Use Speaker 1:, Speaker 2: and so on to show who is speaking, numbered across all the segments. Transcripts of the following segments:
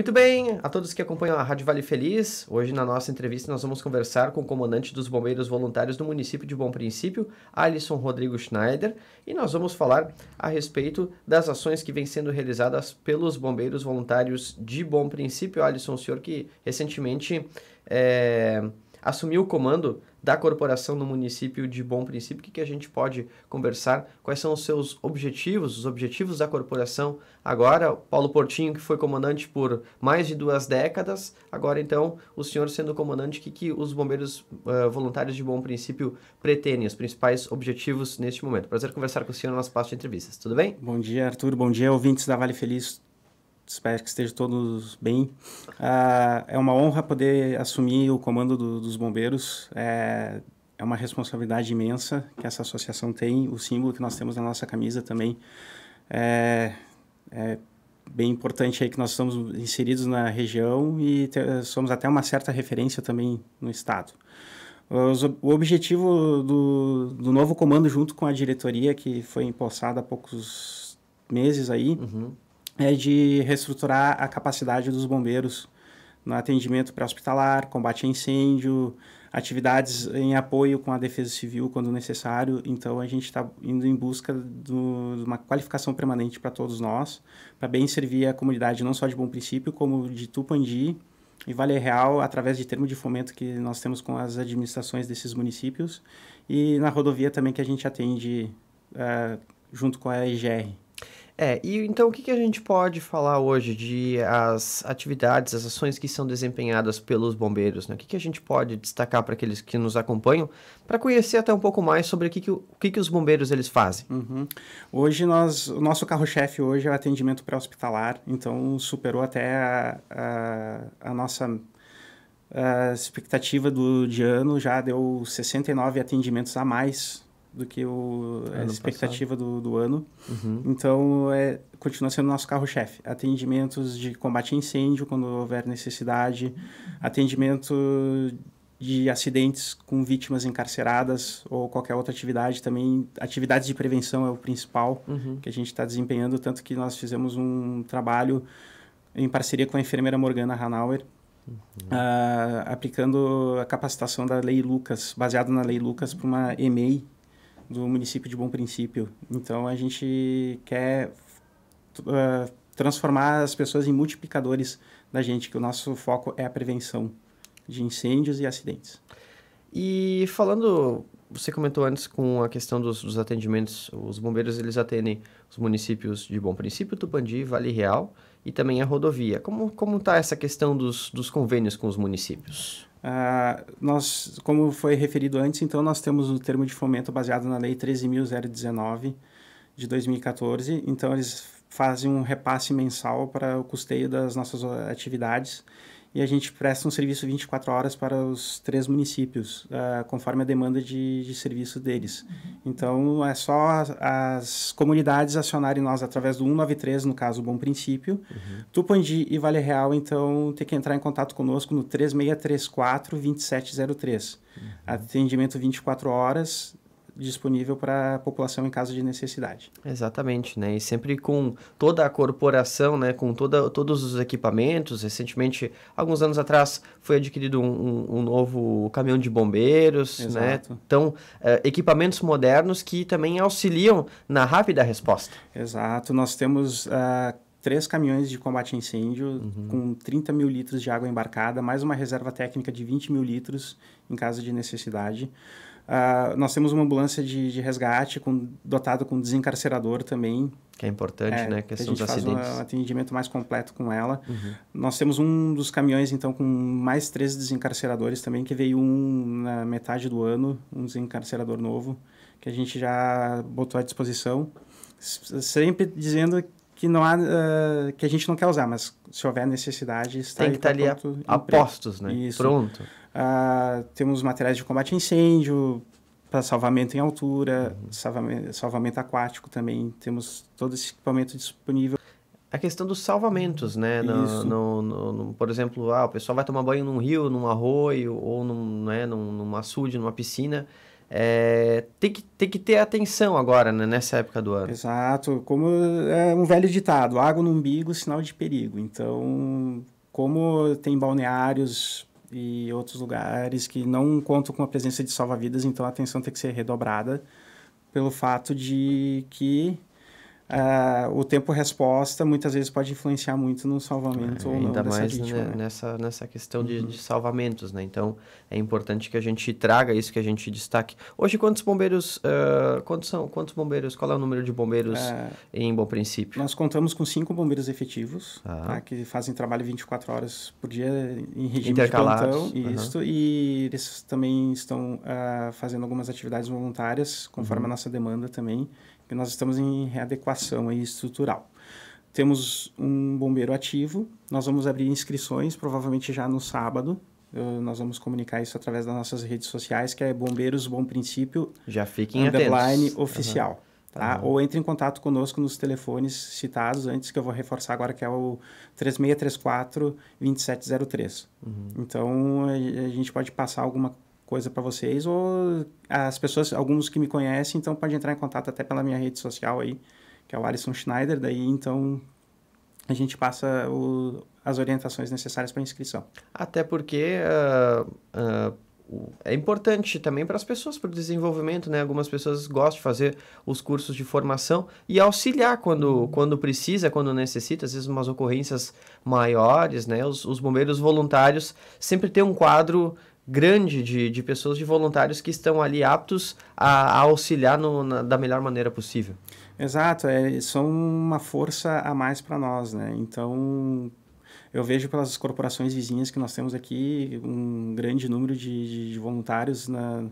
Speaker 1: Muito bem, a todos que acompanham a Rádio Vale Feliz, hoje na nossa entrevista nós vamos conversar com o comandante dos bombeiros voluntários do município de Bom Princípio, Alisson Rodrigo Schneider, e nós vamos falar a respeito das ações que vêm sendo realizadas pelos bombeiros voluntários de Bom Princípio. Alisson, o senhor que recentemente é, assumiu o comando da corporação no município de Bom Princípio. O que, a gente pode conversar? Quais são os seus objetivos, os objetivos da corporação agora? Paulo Portinho, que foi comandante por mais de duas décadas, agora então o senhor sendo comandante, o que, que os bombeiros uh, voluntários de Bom Princípio pretendem, os principais objetivos neste momento? Prazer conversar com o senhor no nosso espaço
Speaker 2: de entrevistas, tudo bem? Bom dia, Arthur, bom dia, ouvintes da Vale Feliz Espero que estejam todos bem. Ah, é uma honra poder assumir o comando do, dos bombeiros. É, é uma responsabilidade imensa que essa associação tem. O símbolo que nós temos na nossa camisa também é, é bem importante aí que nós estamos inseridos na região e te, somos até uma certa referência também no estado. o objetivo do, do novo comando, junto com a diretoria que foi empossada há poucos meses aí, uhum é de reestruturar a capacidade dos bombeiros no atendimento pré-hospitalar, combate a incêndio, atividades em apoio com a defesa civil quando necessário. Então, a gente está indo em busca de uma qualificação permanente para todos nós, para bem servir a comunidade não só de Bom Princípio, como de Tupandi e Vale Real, através de termo de fomento que nós temos com as administrações desses municípios e na rodovia também que a gente atende uh, junto com a EGR. É, e então o que, que a gente pode falar hoje de as
Speaker 1: atividades, as ações que são desempenhadas pelos bombeiros? Né? O que, que a gente pode destacar para aqueles que
Speaker 2: nos acompanham, para conhecer até um pouco mais sobre o que, que, o, que, que os bombeiros eles fazem? Uhum. Hoje nós, o nosso carro-chefe hoje é o atendimento pré-hospitalar, então superou até a, a, a nossa a expectativa do, de ano, já deu 69 atendimentos a mais do que o, é, a expectativa do, do, ano. Uhum. Então, é, continua sendo nosso carro-chefe. Atendimentos de combate a incêndio, quando houver necessidade. Atendimento de acidentes com vítimas encarceradas ou qualquer outra atividade também. Atividades de prevenção é o principal uhum. que a gente está desempenhando. Tanto que nós fizemos um trabalho em parceria com a enfermeira Morgana Hanauer, Uhum. Uh, aplicando a capacitação da Lei Lucas, baseado na Lei Lucas, para uma EMEI, do município de Bom Princípio. Então a gente quer uh, transformar as pessoas em multiplicadores da gente, que o nosso foco é a prevenção de incêndios e acidentes.
Speaker 1: E falando, você comentou antes com a questão dos, dos atendimentos, os bombeiros eles atendem os municípios de Bom Princípio, Tupandi, Vale Real e também a rodovia. Como está essa questão dos, dos convênios com os municípios?
Speaker 2: Uh, nós, como foi referido antes, então nós temos o um termo de fomento baseado na Lei 13.019 de 2014. Então eles fazem um repasse mensal para o custeio das nossas atividades e a gente presta um serviço 24 horas para os três municípios, uh, conforme a demanda de, de serviço deles. Uhum. Então, é só as, as, comunidades acionarem nós através do 193, no caso, Bom Princípio. Uhum. Tupandi e Vale Real, então, tem que entrar em contato conosco no 3634-2703. Uhum. Atendimento 24 horas, disponível para a população em caso de necessidade.
Speaker 1: Exatamente, né? E sempre com toda a corporação, né? Com toda, todos os
Speaker 2: equipamentos.
Speaker 1: Recentemente, alguns anos atrás, foi adquirido um, um novo caminhão de bombeiros,
Speaker 2: né? Exato. né? Então, eh, equipamentos modernos que também auxiliam na rápida resposta. Exato. Nós temos uh, três caminhões de combate a incêndio uhum. com 30 mil litros de água embarcada, mais uma reserva técnica de 20 mil litros em caso de necessidade. Uh, nós temos uma ambulância de, de resgate com, dotada com desencarcerador também. Que é importante, é, né? Que a gente faz acidentes. um atendimento mais completo com ela. Uhum. Nós temos um dos caminhões, então, com mais três desencarceradores também, que veio um na metade do ano, um desencarcerador novo, que a gente já botou à disposição. Sempre dizendo que não há uh, que a gente não quer usar, mas se houver necessidade está tem que estar tá tá ali a, a postos, né? Isso. Pronto. Uh, temos materiais de combate a incêndio, para salvamento em altura, uhum. salvamento, salvamento, aquático também. Temos todo esse equipamento disponível. A questão dos salvamentos, né? No, no,
Speaker 1: no, no, por exemplo, ah, o pessoal vai tomar banho num rio, num arroio, ou num, né, num, num açude, numa piscina. É, tem, que, tem que ter atenção agora, né, nessa época do ano.
Speaker 2: Exato. Como é um velho ditado, água no umbigo, sinal de perigo. Então, como tem balneários e outros lugares que não contam com a presença de salva-vidas, então a atenção tem que ser redobrada pelo fato de que uh, o tempo-resposta muitas vezes pode influenciar muito no salvamento é, ou não ainda dessa mais vítima, né, né?
Speaker 1: nessa, nessa questão uhum. de, de, salvamentos, né? Então, é importante que a gente traga isso, que a gente destaque. Hoje, quantos bombeiros... Uh, quantos são? Quantos bombeiros? Qual é o número de bombeiros uh,
Speaker 2: em Bom Princípio? Nós contamos com cinco bombeiros efetivos, tá? que fazem trabalho 24 horas por dia em regime de plantão. Isso, uhum. E eles também estão fazendo algumas atividades voluntárias, conforme uhum. a nossa demanda também nós estamos em readequação estrutural. Temos um bombeiro ativo, nós vamos abrir inscrições provavelmente já no sábado. Eu, nós vamos comunicar isso através das nossas redes sociais, que é Bombeiros Bom Princípio.
Speaker 1: Já fiquem underline atentos. oficial.
Speaker 2: Uhum. Tá? tá? Ou entre em contato conosco nos telefones citados antes, que eu vou reforçar agora, que é o 3634-2703. Uhum. Então, a, a gente pode passar alguma coisa para vocês ou as pessoas, alguns que me conhecem, então pode entrar em contato até pela minha rede social aí, que é o Alisson Schneider, daí então a gente passa o, as orientações necessárias para inscrição.
Speaker 1: Até porque uh, uh, é importante também para as pessoas, para o desenvolvimento, né? Algumas pessoas gostam de fazer os cursos de formação e auxiliar quando, uhum. quando precisa, quando necessita, às vezes umas ocorrências maiores, né? Os, os bombeiros voluntários sempre têm um quadro grande de, de pessoas, de
Speaker 2: voluntários que estão ali aptos a, a auxiliar no, na, da melhor maneira possível. Exato, é, são uma força a mais para nós, né? Então, eu vejo pelas corporações vizinhas que nós temos aqui um grande número de, de voluntários na,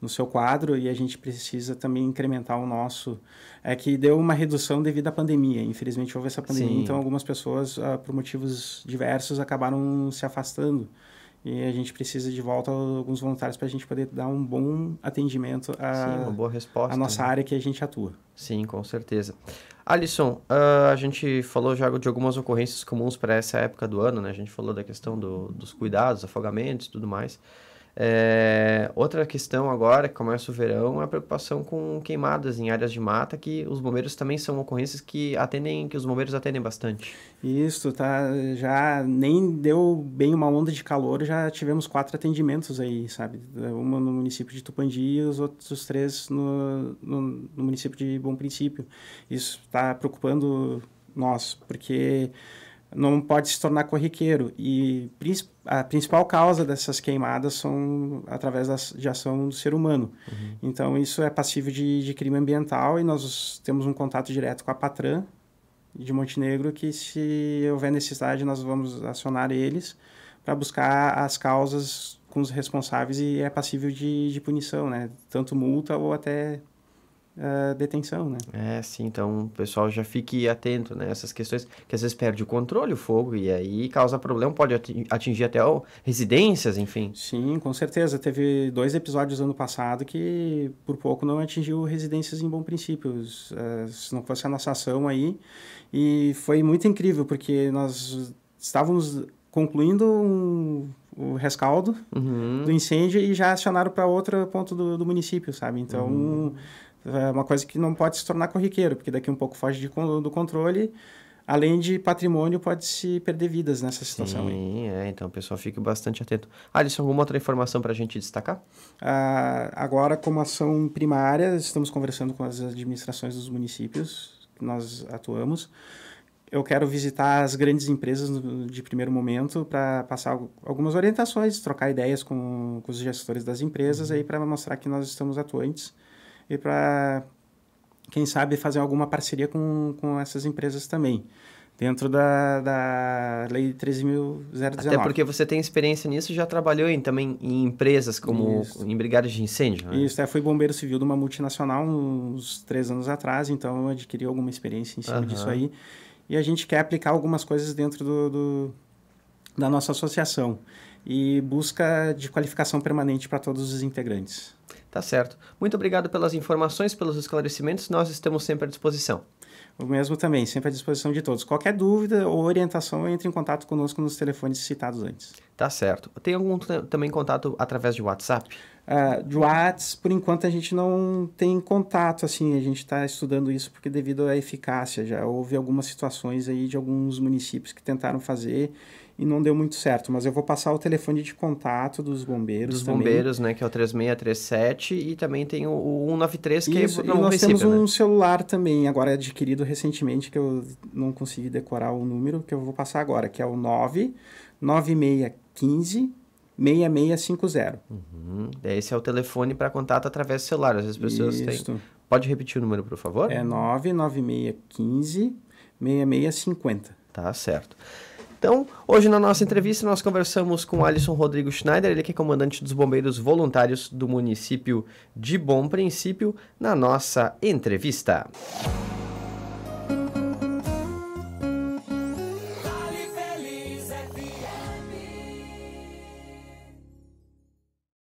Speaker 2: no seu quadro e a gente precisa também incrementar o nosso. É que deu uma redução devido à pandemia. Infelizmente houve essa pandemia, Sim. então algumas pessoas, ah, por motivos diversos, acabaram se afastando. E a gente precisa de volta alguns voluntários para a gente poder dar um bom atendimento à, Sim, boa resposta, a nossa né? área que a gente atua. Sim, com certeza.
Speaker 1: Alisson, uh, a gente falou já de algumas ocorrências comuns para essa época do ano, né? A gente falou da questão do, dos cuidados, afogamentos e tudo mais. É, outra questão agora, que começa o verão, é a preocupação com queimadas em áreas de mata, que os bombeiros também são ocorrências que atendem, que os bombeiros atendem bastante.
Speaker 2: Isso, tá, já nem deu bem uma onda de calor, já tivemos quatro atendimentos aí, sabe? Uma no município de Tupandi e os outros três no, no, no município de Bom Princípio. Isso está preocupando nós, porque não pode se tornar corriqueiro. E a principal causa dessas queimadas são através de ação do ser humano. Uhum. Então, isso é passivo de, de, crime ambiental e nós temos um contato direto com a Patran de Montenegro que, se houver necessidade, nós vamos acionar eles para buscar as causas com os responsáveis e é passível de, de punição, né? Tanto multa ou até uh, detenção, né?
Speaker 1: É, sim. Então, o pessoal já fique atento, né? Essas questões que às vezes perde o controle, o fogo, e aí causa
Speaker 2: problema, pode atingir até oh, residências, enfim. Sim, com certeza. Teve dois episódios ano passado que por pouco não atingiu residências em bom princípio. Uh, se não fosse a nossa ação aí. E foi muito incrível, porque nós estávamos concluindo um, o rescaldo uhum. do incêndio e já acionaram para outro ponto do, do, município, sabe? Então, uhum. É uma coisa que não pode se tornar corriqueiro, porque daqui um pouco foge de, do controle. Além de patrimônio, pode se perder vidas nessa situação. Sim, aí. é, então o pessoal fique bastante atento. Alisson, alguma outra informação para a gente destacar? Ah, agora, como ação primária, estamos conversando com as administrações dos municípios que nós atuamos eu quero visitar as grandes empresas de primeiro momento para passar algumas orientações, trocar ideias com, com os gestores das empresas uhum. aí para mostrar que nós estamos atuantes e para, quem sabe, fazer alguma parceria com, com essas empresas também dentro da, da lei 13.019. Até porque você
Speaker 1: tem experiência nisso já trabalhou em, também em empresas como Isso. em brigadas de incêndio. Né? Isso,
Speaker 2: é, fui bombeiro civil de uma multinacional uns três anos atrás, então eu adquiri alguma experiência em cima uhum. disso aí. E a gente quer aplicar algumas coisas dentro do, do da nossa associação e busca de qualificação permanente para todos os integrantes. Tá certo. Muito obrigado pelas informações, pelos esclarecimentos. Nós estamos sempre à disposição. O mesmo também, sempre à disposição de todos. Qualquer dúvida ou orientação, entre em contato conosco nos telefones citados antes. Tá certo. Tem algum também contato através de WhatsApp? Uh, de WhatsApp, por enquanto a gente não tem contato, assim, a gente está estudando isso porque devido à eficácia, já houve algumas situações aí de alguns municípios que tentaram fazer e não deu muito certo, mas eu vou passar o telefone de contato dos bombeiros Dos também. bombeiros,
Speaker 1: né, que é o 3637 e também tem o, o 193 que é Isso, é e nós temos né? um
Speaker 2: celular também, agora é adquirido recentemente, que eu não consegui decorar o número, que eu vou passar agora, que é o 99615 6650.
Speaker 1: Uhum. Esse é o telefone para contato através do celular. Às vezes as pessoas Isso. têm. Pode repetir o número, por favor? É 99615 6650. Tá certo. Então, hoje na nossa entrevista nós conversamos com Alisson Rodrigo Schneider, ele que é comandante dos bombeiros voluntários do município de Bom Princípio, na nossa entrevista.